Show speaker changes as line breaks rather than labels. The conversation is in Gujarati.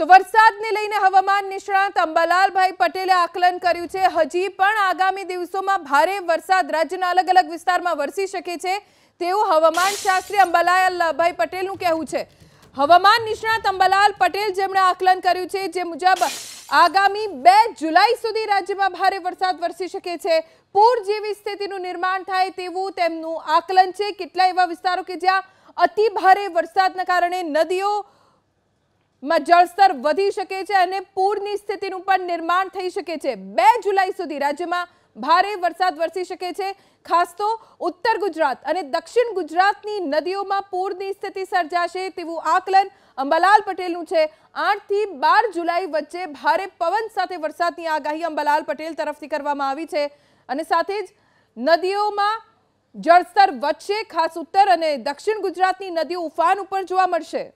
તો વરસાદને લઈને હવામાન નિષ્ણાત અંબાલાલભાઈ પટેલે આકલન કર્યું છે હજી પણ આગામી દિવસોમાં ભારે વરસાદ રાજ્યના અલગ અલગ વિસ્તારમાં વરસી શકે છે તેવું હવામાન શાસ્ત્રી અંબાલાલભાઈ પટેલનું કહેવું છે હવામાન નિષ્ણાત અંબાલાલ પટેલ જેમણે આકલન કર્યું છે જે મુજબ આગામી બે જુલાઈ સુધી રાજ્યમાં ભારે વરસાદ વરસી શકે છે પૂર જેવી સ્થિતિનું નિર્માણ થાય તેવું તેમનું આકલન છે કેટલા એવા વિસ્તારો કે જ્યાં અતિ ભારે વરસાદના કારણે નદીઓ માં જળસ્તર વધી શકે છે અને પૂરની સ્થિતિનું પણ નિર્માણ થઈ શકે છે બે જુલાઈ સુધી રાજ્યમાં ભારે વરસાદ વરસી શકે છે ખાસ તો ઉત્તર ગુજરાત અને દક્ષિણ ગુજરાતની નદીઓમાં પૂરની સ્થિતિ સર્જાશે તેવું આકલન અંબાલાલ પટેલનું છે આઠથી બાર જુલાઈ વચ્ચે ભારે પવન સાથે વરસાદની આગાહી અંબાલાલ પટેલ તરફથી કરવામાં આવી છે અને સાથે જ નદીઓમાં જળસ્તર વધશે ખાસ ઉત્તર અને દક્ષિણ ગુજરાતની નદીઓ ઉફાન ઉપર જોવા મળશે